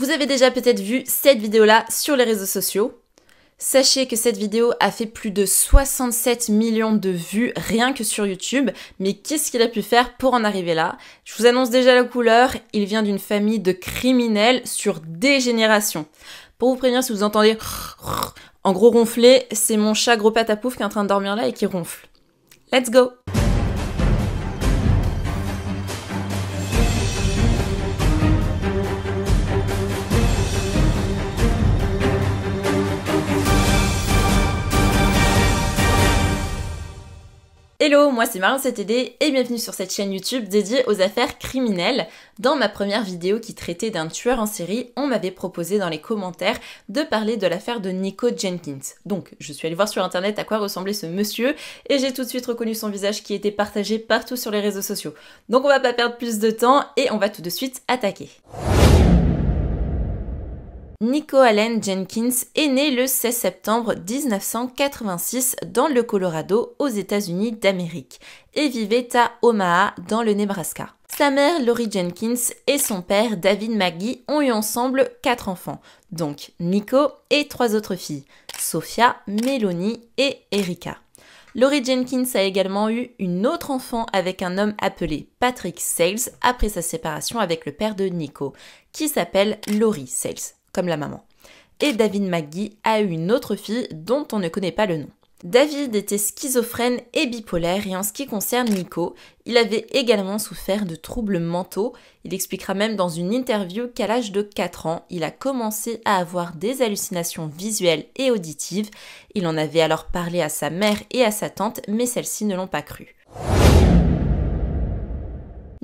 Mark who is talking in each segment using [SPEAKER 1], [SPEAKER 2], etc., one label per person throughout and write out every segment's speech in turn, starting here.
[SPEAKER 1] Vous avez déjà peut-être vu cette vidéo-là sur les réseaux sociaux. Sachez que cette vidéo a fait plus de 67 millions de vues rien que sur YouTube, mais qu'est-ce qu'il a pu faire pour en arriver là Je vous annonce déjà la couleur, il vient d'une famille de criminels sur des générations. Pour vous prévenir si vous entendez en gros ronfler, c'est mon chat gros patapouf qui est en train de dormir là et qui ronfle. Let's go Hello, moi c'est Marion CTD et bienvenue sur cette chaîne YouTube dédiée aux affaires criminelles. Dans ma première vidéo qui traitait d'un tueur en série, on m'avait proposé dans les commentaires de parler de l'affaire de Nico Jenkins. Donc je suis allée voir sur internet à quoi ressemblait ce monsieur et j'ai tout de suite reconnu son visage qui était partagé partout sur les réseaux sociaux. Donc on va pas perdre plus de temps et on va tout de suite attaquer. Nico Allen Jenkins est né le 16 septembre 1986 dans le Colorado aux États-Unis d'Amérique et vivait à Omaha dans le Nebraska. Sa mère, Laurie Jenkins, et son père, David Maggie, ont eu ensemble quatre enfants, donc Nico et trois autres filles, Sophia, Melanie et Erika. Laurie Jenkins a également eu une autre enfant avec un homme appelé Patrick Sales après sa séparation avec le père de Nico, qui s'appelle Lori Sales comme la maman. Et David McGee a eu une autre fille dont on ne connaît pas le nom. David était schizophrène et bipolaire et en ce qui concerne Nico, il avait également souffert de troubles mentaux. Il expliquera même dans une interview qu'à l'âge de 4 ans, il a commencé à avoir des hallucinations visuelles et auditives. Il en avait alors parlé à sa mère et à sa tante, mais celles-ci ne l'ont pas cru.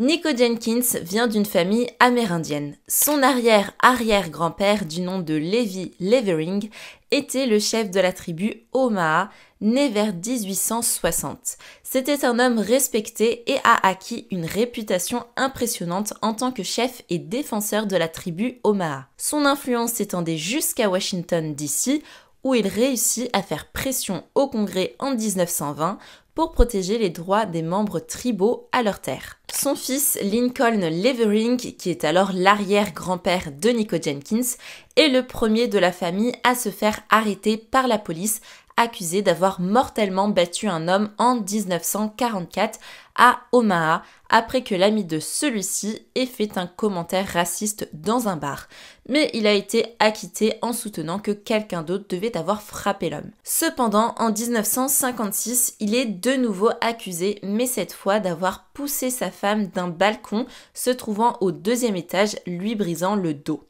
[SPEAKER 1] Nico Jenkins vient d'une famille amérindienne. Son arrière-arrière-grand-père, du nom de Levi Levering, était le chef de la tribu Omaha, né vers 1860. C'était un homme respecté et a acquis une réputation impressionnante en tant que chef et défenseur de la tribu Omaha. Son influence s'étendait jusqu'à Washington, D.C., où il réussit à faire pression au Congrès en 1920 pour protéger les droits des membres tribaux à leur terre. Son fils Lincoln Levering, qui est alors l'arrière-grand-père de Nico Jenkins, est le premier de la famille à se faire arrêter par la police accusé d'avoir mortellement battu un homme en 1944 à Omaha après que l'ami de celui-ci ait fait un commentaire raciste dans un bar mais il a été acquitté en soutenant que quelqu'un d'autre devait avoir frappé l'homme. Cependant, en 1956, il est de nouveau accusé, mais cette fois d'avoir poussé sa femme d'un balcon se trouvant au deuxième étage, lui brisant le dos.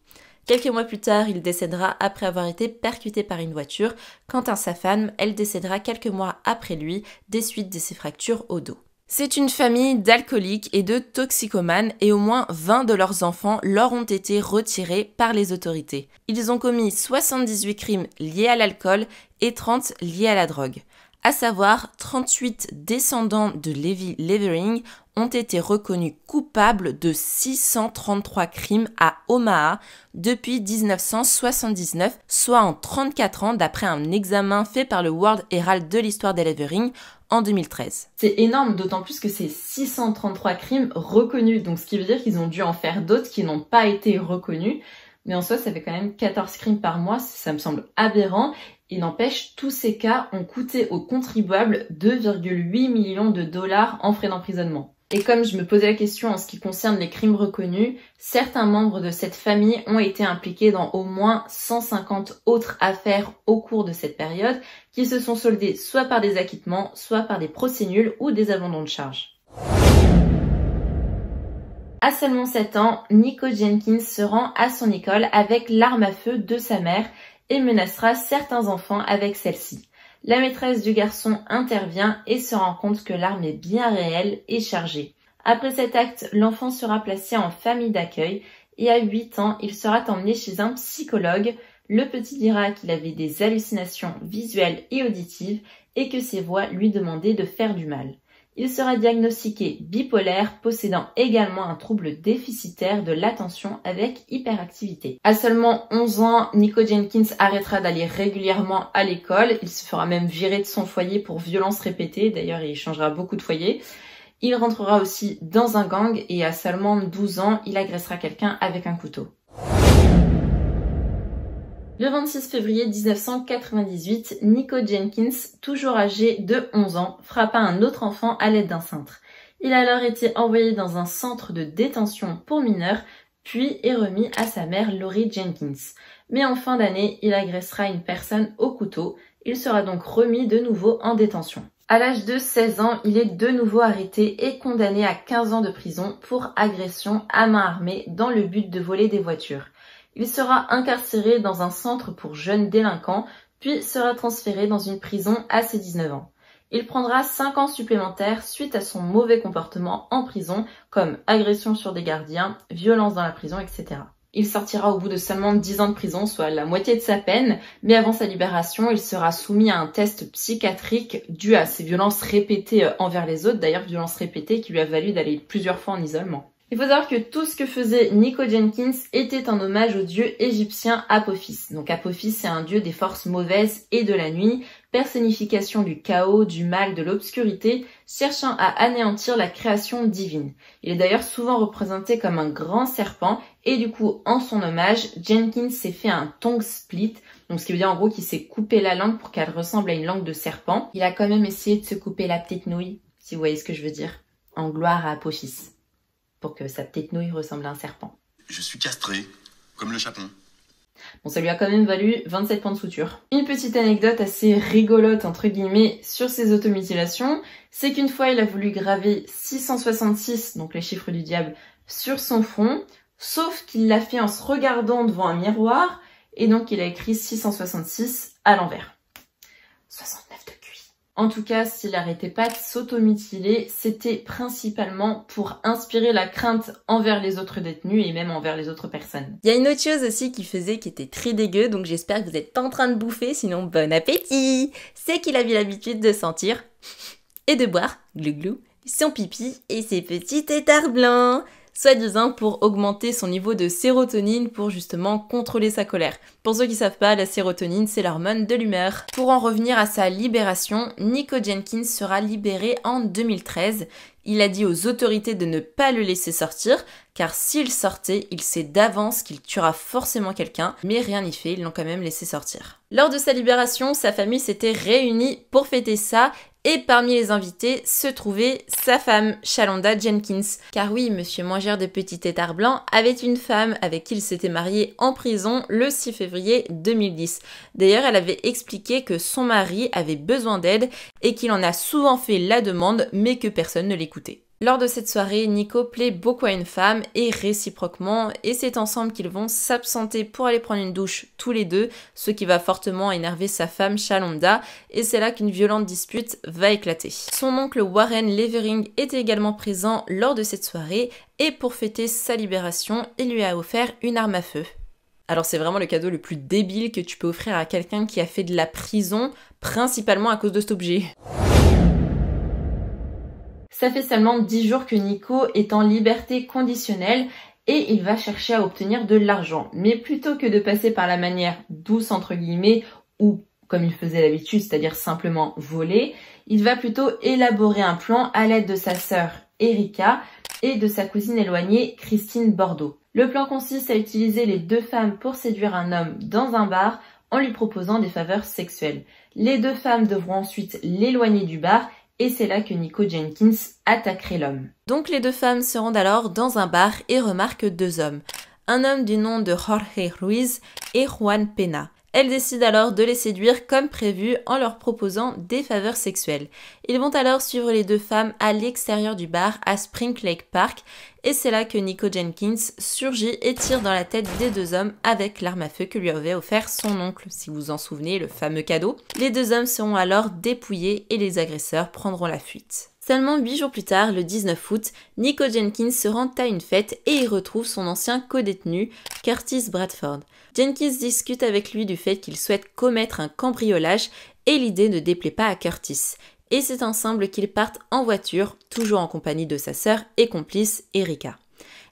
[SPEAKER 1] Quelques mois plus tard, il décédera après avoir été percuté par une voiture. Quant à sa femme, elle décédera quelques mois après lui des suites de ses fractures au dos. C'est une famille d'alcooliques et de toxicomanes et au moins 20 de leurs enfants leur ont été retirés par les autorités. Ils ont commis 78 crimes liés à l'alcool et 30 liés à la drogue à savoir 38 descendants de Levi Levering ont été reconnus coupables de 633 crimes à Omaha depuis 1979, soit en 34 ans d'après un examen fait par le World Herald de l'histoire des Levering en 2013. C'est énorme, d'autant plus que c'est 633 crimes reconnus, donc ce qui veut dire qu'ils ont dû en faire d'autres qui n'ont pas été reconnus. Mais en soi, ça fait quand même 14 crimes par mois, ça me semble aberrant. Il n'empêche, tous ces cas ont coûté aux contribuables 2,8 millions de dollars en frais d'emprisonnement. Et comme je me posais la question en ce qui concerne les crimes reconnus, certains membres de cette famille ont été impliqués dans au moins 150 autres affaires au cours de cette période qui se sont soldées soit par des acquittements, soit par des procès nuls ou des abandons de charges. À seulement 7 ans, Nico Jenkins se rend à son école avec l'arme à feu de sa mère et menacera certains enfants avec celle-ci. La maîtresse du garçon intervient et se rend compte que l'arme est bien réelle et chargée. Après cet acte, l'enfant sera placé en famille d'accueil et à 8 ans, il sera emmené chez un psychologue. Le petit dira qu'il avait des hallucinations visuelles et auditives et que ses voix lui demandaient de faire du mal. Il sera diagnostiqué bipolaire, possédant également un trouble déficitaire de l'attention avec hyperactivité. À seulement 11 ans, Nico Jenkins arrêtera d'aller régulièrement à l'école. Il se fera même virer de son foyer pour violence répétée. D'ailleurs, il changera beaucoup de foyers. Il rentrera aussi dans un gang et à seulement 12 ans, il agressera quelqu'un avec un couteau. Le 26 février 1998, Nico Jenkins, toujours âgé de 11 ans, frappa un autre enfant à l'aide d'un cintre. Il a alors été envoyé dans un centre de détention pour mineurs, puis est remis à sa mère Laurie Jenkins. Mais en fin d'année, il agressera une personne au couteau. Il sera donc remis de nouveau en détention. À l'âge de 16 ans, il est de nouveau arrêté et condamné à 15 ans de prison pour agression à main armée dans le but de voler des voitures. Il sera incarcéré dans un centre pour jeunes délinquants, puis sera transféré dans une prison à ses 19 ans. Il prendra 5 ans supplémentaires suite à son mauvais comportement en prison, comme agression sur des gardiens, violence dans la prison, etc. Il sortira au bout de seulement 10 ans de prison, soit la moitié de sa peine, mais avant sa libération, il sera soumis à un test psychiatrique dû à ses violences répétées euh, envers les autres, d'ailleurs violences répétées qui lui a valu d'aller plusieurs fois en isolement. Il faut savoir que tout ce que faisait Nico Jenkins était un hommage au dieu égyptien Apophis. Donc Apophis, c'est un dieu des forces mauvaises et de la nuit, personnification du chaos, du mal, de l'obscurité, cherchant à anéantir la création divine. Il est d'ailleurs souvent représenté comme un grand serpent et du coup, en son hommage, Jenkins s'est fait un tongue split, donc ce qui veut dire en gros qu'il s'est coupé la langue pour qu'elle ressemble à une langue de serpent. Il a quand même essayé de se couper la petite nouille, si vous voyez ce que je veux dire, en gloire à Apophis pour que sa petite nouille ressemble à un serpent. Je suis castré, comme le chapon. Bon, ça lui a quand même valu 27 points de suture. Une petite anecdote assez rigolote, entre guillemets, sur ses automutilations, c'est qu'une fois, il a voulu graver 666, donc les chiffres du diable, sur son front, sauf qu'il l'a fait en se regardant devant un miroir, et donc il a écrit 666 à l'envers. 69 de en tout cas, s'il n'arrêtait pas de s'automutiler, c'était principalement pour inspirer la crainte envers les autres détenus et même envers les autres personnes. Il y a une autre chose aussi qui faisait qui était très dégueu, donc j'espère que vous êtes en train de bouffer, sinon bon appétit C'est qu'il avait l'habitude de sentir et de boire, glu glou, son pipi et ses petits têtards blancs soi-disant pour augmenter son niveau de sérotonine pour justement contrôler sa colère. Pour ceux qui savent pas, la sérotonine, c'est l'hormone de l'humeur. Pour en revenir à sa libération, Nico Jenkins sera libéré en 2013. Il a dit aux autorités de ne pas le laisser sortir, car s'il sortait, il sait d'avance qu'il tuera forcément quelqu'un, mais rien n'y fait, ils l'ont quand même laissé sortir. Lors de sa libération, sa famille s'était réunie pour fêter ça et parmi les invités se trouvait sa femme, Shalonda Jenkins. Car oui, monsieur Mangère de Petit Tétard Blanc avait une femme avec qui il s'était marié en prison le 6 février 2010. D'ailleurs, elle avait expliqué que son mari avait besoin d'aide et qu'il en a souvent fait la demande, mais que personne ne l'écoutait. Lors de cette soirée, Nico plaît beaucoup à une femme et réciproquement, et c'est ensemble qu'ils vont s'absenter pour aller prendre une douche tous les deux, ce qui va fortement énerver sa femme Shalonda, et c'est là qu'une violente dispute va éclater. Son oncle Warren Levering était également présent lors de cette soirée, et pour fêter sa libération, il lui a offert une arme à feu. Alors c'est vraiment le cadeau le plus débile que tu peux offrir à quelqu'un qui a fait de la prison, principalement à cause de cet objet. Ça fait seulement 10 jours que Nico est en liberté conditionnelle et il va chercher à obtenir de l'argent. Mais plutôt que de passer par la manière douce entre guillemets ou comme il faisait d'habitude, c'est-à-dire simplement voler, il va plutôt élaborer un plan à l'aide de sa sœur Erika et de sa cousine éloignée Christine Bordeaux. Le plan consiste à utiliser les deux femmes pour séduire un homme dans un bar en lui proposant des faveurs sexuelles. Les deux femmes devront ensuite l'éloigner du bar et c'est là que Nico Jenkins attaquerait l'homme. Donc les deux femmes se rendent alors dans un bar et remarquent deux hommes. Un homme du nom de Jorge Ruiz et Juan Pena. Elle décide alors de les séduire comme prévu en leur proposant des faveurs sexuelles. Ils vont alors suivre les deux femmes à l'extérieur du bar à Spring Lake Park et c'est là que Nico Jenkins surgit et tire dans la tête des deux hommes avec l'arme à feu que lui avait offert son oncle, si vous en souvenez, le fameux cadeau. Les deux hommes seront alors dépouillés et les agresseurs prendront la fuite. Seulement 8 jours plus tard, le 19 août, Nico Jenkins se rend à une fête et y retrouve son ancien co-détenu, Curtis Bradford. Jenkins discute avec lui du fait qu'il souhaite commettre un cambriolage et l'idée ne déplaît pas à Curtis. Et c'est ensemble qu'ils partent en voiture, toujours en compagnie de sa sœur et complice Erika.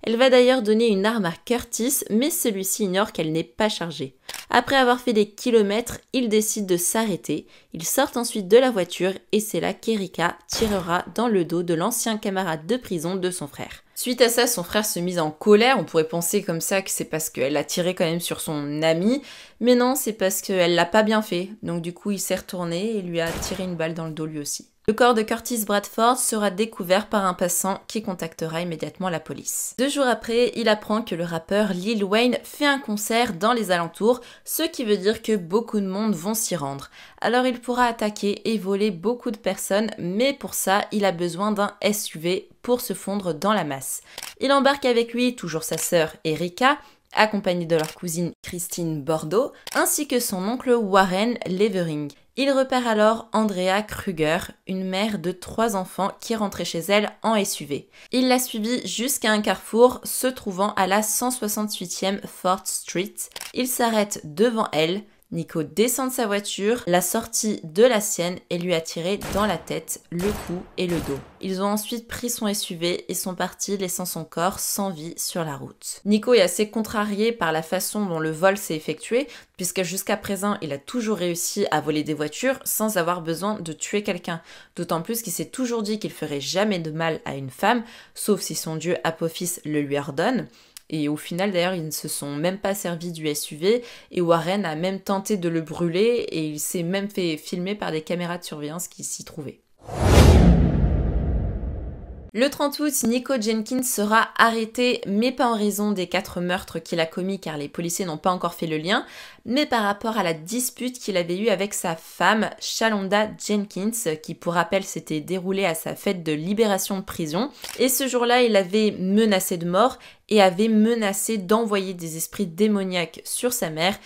[SPEAKER 1] Elle va d'ailleurs donner une arme à Curtis, mais celui-ci ignore qu'elle n'est pas chargée. Après avoir fait des kilomètres, il décide de s'arrêter. Il sort ensuite de la voiture et c'est là qu'Erika tirera dans le dos de l'ancien camarade de prison de son frère. Suite à ça, son frère se mise en colère. On pourrait penser comme ça que c'est parce qu'elle a tiré quand même sur son ami, mais non, c'est parce qu'elle l'a pas bien fait. Donc du coup, il s'est retourné et lui a tiré une balle dans le dos lui aussi. Le corps de Curtis Bradford sera découvert par un passant qui contactera immédiatement la police. Deux jours après, il apprend que le rappeur Lil Wayne fait un concert dans les alentours, ce qui veut dire que beaucoup de monde vont s'y rendre. Alors il pourra attaquer et voler beaucoup de personnes, mais pour ça, il a besoin d'un SUV pour se fondre dans la masse. Il embarque avec lui toujours sa sœur Erika, accompagnée de leur cousine Christine Bordeaux, ainsi que son oncle Warren Levering. Il repère alors Andrea Kruger, une mère de trois enfants qui rentrait chez elle en SUV. Il la suivit jusqu'à un carrefour se trouvant à la 168e Fort Street. Il s'arrête devant elle, Nico descend de sa voiture, l'a sortie de la sienne et lui a tiré dans la tête, le cou et le dos. Ils ont ensuite pris son SUV et sont partis, laissant son corps sans vie sur la route. Nico est assez contrarié par la façon dont le vol s'est effectué, puisque jusqu'à présent, il a toujours réussi à voler des voitures sans avoir besoin de tuer quelqu'un. D'autant plus qu'il s'est toujours dit qu'il ferait jamais de mal à une femme, sauf si son dieu Apophis le lui ordonne. Et au final, d'ailleurs, ils ne se sont même pas servis du SUV et Warren a même tenté de le brûler et il s'est même fait filmer par des caméras de surveillance qui s'y trouvaient. Le 30 août, Nico Jenkins sera arrêté, mais pas en raison des quatre meurtres qu'il a commis car les policiers n'ont pas encore fait le lien, mais par rapport à la dispute qu'il avait eue avec sa femme, Shalonda Jenkins, qui pour rappel s'était déroulée à sa fête de libération de prison. Et ce jour-là, il avait menacé de mort et avait menacé d'envoyer des esprits démoniaques sur sa mère,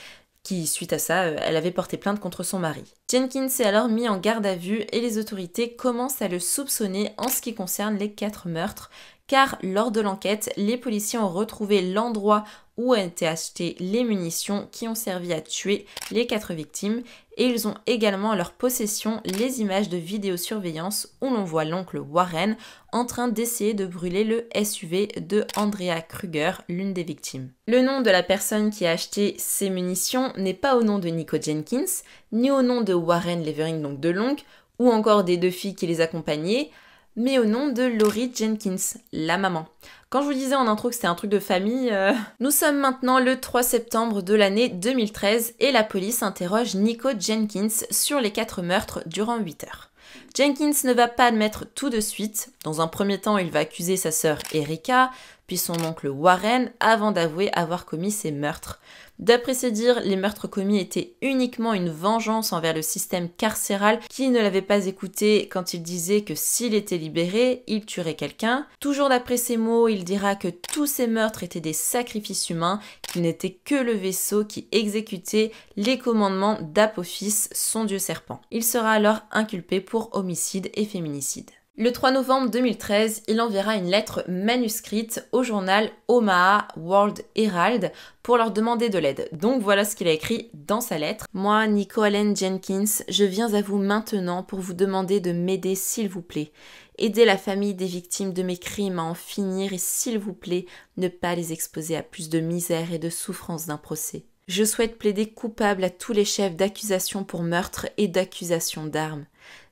[SPEAKER 1] qui, suite à ça, euh, elle avait porté plainte contre son mari. Jenkins est alors mis en garde à vue et les autorités commencent à le soupçonner en ce qui concerne les quatre meurtres, car lors de l'enquête, les policiers ont retrouvé l'endroit où ont été acheté les munitions qui ont servi à tuer les quatre victimes et ils ont également à leur possession les images de vidéosurveillance où l'on voit l'oncle Warren en train d'essayer de brûler le SUV de Andrea Kruger, l'une des victimes. Le nom de la personne qui a acheté ces munitions n'est pas au nom de Nico Jenkins, ni au nom de Warren Levering, donc de l'oncle, ou encore des deux filles qui les accompagnaient, mais au nom de Laurie Jenkins, la maman. Quand je vous disais en intro que c'était un truc de famille, euh, nous sommes maintenant le 3 septembre de l'année 2013 et la police interroge Nico Jenkins sur les quatre meurtres durant 8 heures. Jenkins ne va pas admettre tout de suite. Dans un premier temps, il va accuser sa sœur Erika, puis son oncle Warren avant d'avouer avoir commis ces meurtres. D'après ses dires, les meurtres commis étaient uniquement une vengeance envers le système carcéral qui ne l'avait pas écouté quand il disait que s'il était libéré, il tuerait quelqu'un. Toujours d'après ses mots, il dira que tous ces meurtres étaient des sacrifices humains, qu'il n'était que le vaisseau qui exécutait les commandements d'Apophis, son dieu serpent. Il sera alors inculpé pour homicide et féminicide. Le 3 novembre 2013, il enverra une lettre manuscrite au journal Omaha World Herald pour leur demander de l'aide. Donc voilà ce qu'il a écrit dans sa lettre. Moi, Nico Allen Jenkins, je viens à vous maintenant pour vous demander de m'aider s'il vous plaît. Aidez la famille des victimes de mes crimes à en finir et s'il vous plaît, ne pas les exposer à plus de misère et de souffrance d'un procès. Je souhaite plaider coupable à tous les chefs d'accusation pour meurtre et d'accusation d'armes.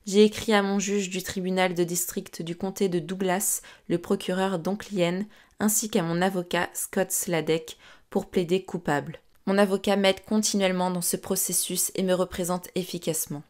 [SPEAKER 1] J'ai écrit à mon juge du tribunal de district du comté de Douglas, le procureur Donklien, ainsi qu'à mon avocat Scott Sladek pour plaider coupable. Mon avocat m'aide continuellement dans ce processus et me représente efficacement.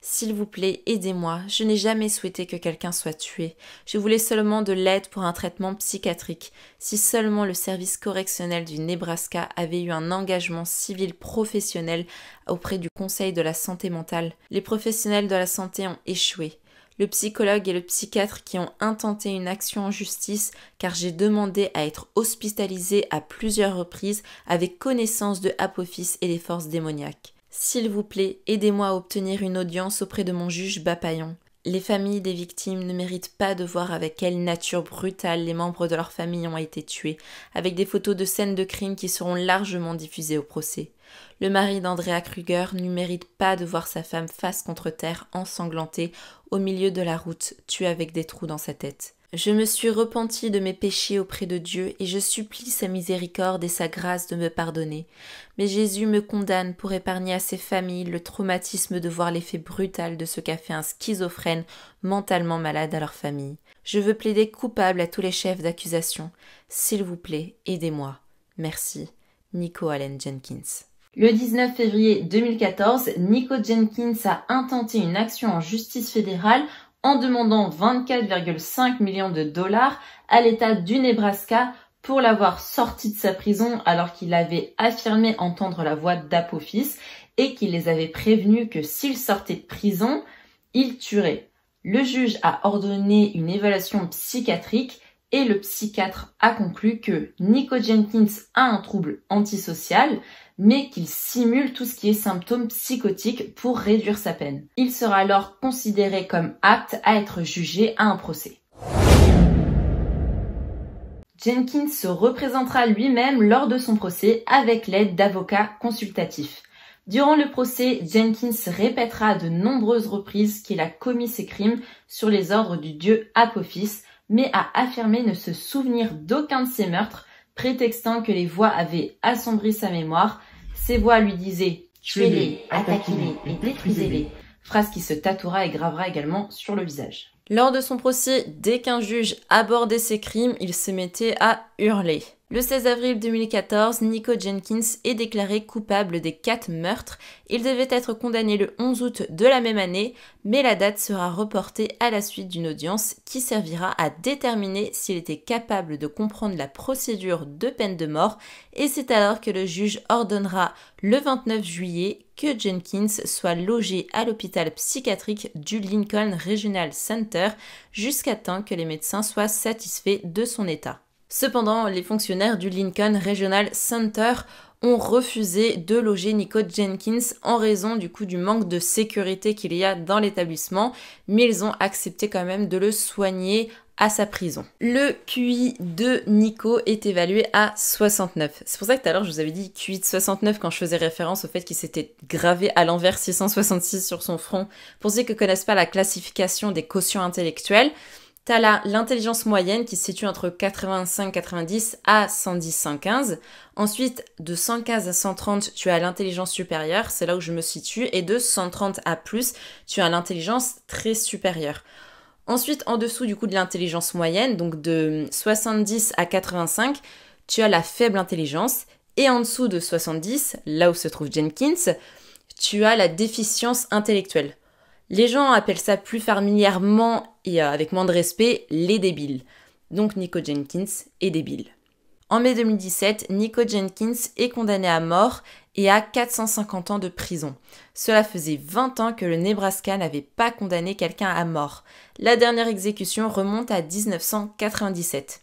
[SPEAKER 1] S'il vous plaît, aidez-moi. Je n'ai jamais souhaité que quelqu'un soit tué. Je voulais seulement de l'aide pour un traitement psychiatrique. Si seulement le service correctionnel du Nebraska avait eu un engagement civil professionnel auprès du Conseil de la santé mentale. Les professionnels de la santé ont échoué le psychologue et le psychiatre qui ont intenté une action en justice car j'ai demandé à être hospitalisé à plusieurs reprises avec connaissance de Apophis et des forces démoniaques. S'il vous plaît, aidez-moi à obtenir une audience auprès de mon juge Bapaillon. Les familles des victimes ne méritent pas de voir avec quelle nature brutale les membres de leur famille ont été tués, avec des photos de scènes de crimes qui seront largement diffusées au procès. Le mari d'Andrea Kruger ne mérite pas de voir sa femme face contre terre ensanglantée au milieu de la route, tuée avec des trous dans sa tête. Je me suis repenti de mes péchés auprès de Dieu et je supplie sa miséricorde et sa grâce de me pardonner. Mais Jésus me condamne pour épargner à ses familles le traumatisme de voir l'effet brutal de ce qu'a fait un schizophrène mentalement malade à leur famille. Je veux plaider coupable à tous les chefs d'accusation. S'il vous plaît, aidez-moi. Merci. Nico Allen Jenkins. Le 19 février 2014, Nico Jenkins a intenté une action en justice fédérale en demandant 24,5 millions de dollars à l'État du Nebraska pour l'avoir sorti de sa prison alors qu'il avait affirmé entendre la voix d'Apophis et qu'il les avait prévenus que s'il sortait de prison, il tuerait. Le juge a ordonné une évaluation psychiatrique et le psychiatre a conclu que Nico Jenkins a un trouble antisocial, mais qu'il simule tout ce qui est symptômes psychotiques pour réduire sa peine. Il sera alors considéré comme apte à être jugé à un procès. Jenkins se représentera lui-même lors de son procès avec l'aide d'avocats consultatifs. Durant le procès, Jenkins répétera de nombreuses reprises qu'il a commis ses crimes sur les ordres du dieu Apophis, mais a affirmé ne se souvenir d'aucun de ses meurtres prétextant que les voix avaient assombri sa mémoire, ces voix lui disaient « Tuez-les, attaquez-les et détruisez-les », phrase qui se tatouera et gravera également sur le visage. Lors de son procès, dès qu'un juge abordait ses crimes, il se mettait à hurler. Le 16 avril 2014, Nico Jenkins est déclaré coupable des quatre meurtres. Il devait être condamné le 11 août de la même année, mais la date sera reportée à la suite d'une audience qui servira à déterminer s'il était capable de comprendre la procédure de peine de mort, et c'est alors que le juge ordonnera le 29 juillet que Jenkins soit logé à l'hôpital psychiatrique du Lincoln Regional Center jusqu'à temps que les médecins soient satisfaits de son état. Cependant, les fonctionnaires du Lincoln Regional Center ont refusé de loger Nico Jenkins en raison du coup du manque de sécurité qu'il y a dans l'établissement, mais ils ont accepté quand même de le soigner à sa prison. Le QI de Nico est évalué à 69. C'est pour ça que tout à l'heure je vous avais dit QI de 69 quand je faisais référence au fait qu'il s'était gravé à l'envers 666 sur son front. Pour ceux qui ne connaissent pas la classification des cautions intellectuelles tu as l'intelligence moyenne qui se situe entre 85-90 à 110-115. Ensuite, de 115 à 130, tu as l'intelligence supérieure, c'est là où je me situe. Et de 130 à plus, tu as l'intelligence très supérieure. Ensuite, en dessous du coup de l'intelligence moyenne, donc de 70 à 85, tu as la faible intelligence. Et en dessous de 70, là où se trouve Jenkins, tu as la déficience intellectuelle. Les gens appellent ça plus familièrement et euh, avec moins de respect les débiles. Donc Nico Jenkins est débile. En mai 2017, Nico Jenkins est condamné à mort et à 450 ans de prison. Cela faisait 20 ans que le Nebraska n'avait pas condamné quelqu'un à mort. La dernière exécution remonte à 1997.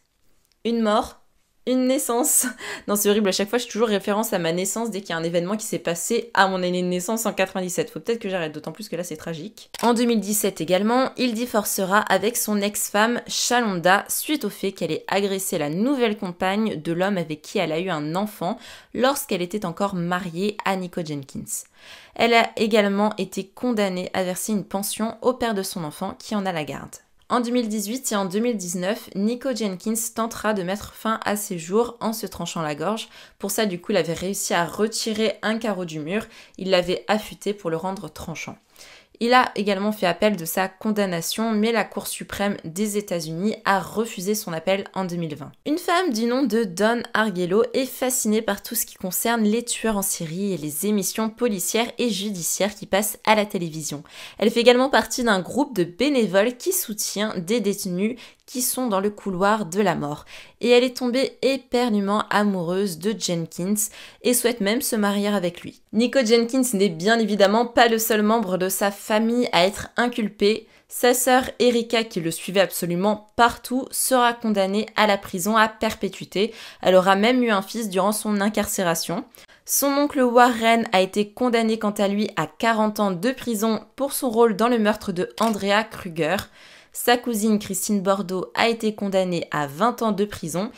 [SPEAKER 1] Une mort, une naissance. Non, c'est horrible. À chaque fois, je suis toujours référence à ma naissance dès qu'il y a un événement qui s'est passé à mon année de naissance en 97. Faut peut-être que j'arrête, d'autant plus que là, c'est tragique. En 2017 également, il divorcera avec son ex-femme Shalonda suite au fait qu'elle ait agressé la nouvelle compagne de l'homme avec qui elle a eu un enfant lorsqu'elle était encore mariée à Nico Jenkins. Elle a également été condamnée à verser une pension au père de son enfant qui en a la garde. En 2018 et en 2019, Nico Jenkins tentera de mettre fin à ses jours en se tranchant la gorge. Pour ça, du coup, il avait réussi à retirer un carreau du mur, il l'avait affûté pour le rendre tranchant. Il a également fait appel de sa condamnation, mais la Cour suprême des États-Unis a refusé son appel en 2020. Une femme du nom de Don Arguello est fascinée par tout ce qui concerne les tueurs en série et les émissions policières et judiciaires qui passent à la télévision. Elle fait également partie d'un groupe de bénévoles qui soutient des détenus qui sont dans le couloir de la mort. Et elle est tombée éperdument amoureuse de Jenkins et souhaite même se marier avec lui. Nico Jenkins n'est bien évidemment pas le seul membre de sa famille à être inculpé. Sa sœur Erika, qui le suivait absolument partout, sera condamnée à la prison à perpétuité. Elle aura même eu un fils durant son incarcération. Son oncle Warren a été condamné quant à lui à 40 ans de prison pour son rôle dans le meurtre de Andrea Kruger. Sa cousine Christine Bordeaux a été condamnée à 20 ans de prison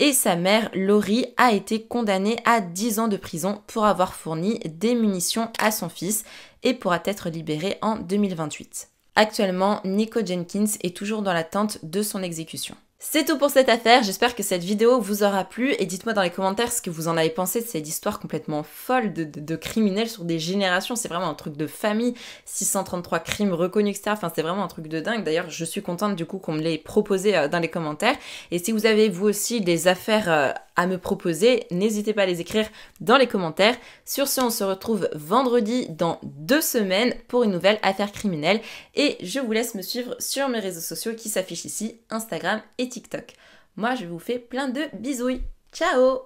[SPEAKER 1] et sa mère Laurie a été condamnée à 10 ans de prison pour avoir fourni des munitions à son fils et pourra être libérée en 2028. Actuellement, Nico Jenkins est toujours dans l'attente de son exécution. C'est tout pour cette affaire, j'espère que cette vidéo vous aura plu et dites-moi dans les commentaires ce que vous en avez pensé de cette histoire complètement folle de, criminels sur des générations, c'est vraiment un truc de famille, 633 crimes reconnus, etc. Enfin c'est vraiment un truc de dingue, d'ailleurs je suis contente du coup qu'on me l'ait proposé euh, dans les commentaires et si vous avez vous aussi des affaires... Euh, à me proposer, n'hésitez pas à les écrire dans les commentaires. Sur ce, on se retrouve vendredi dans deux semaines pour une nouvelle affaire criminelle et je vous laisse me suivre sur mes réseaux sociaux qui s'affichent ici, Instagram et TikTok. Moi, je vous fais plein de bisous. Ciao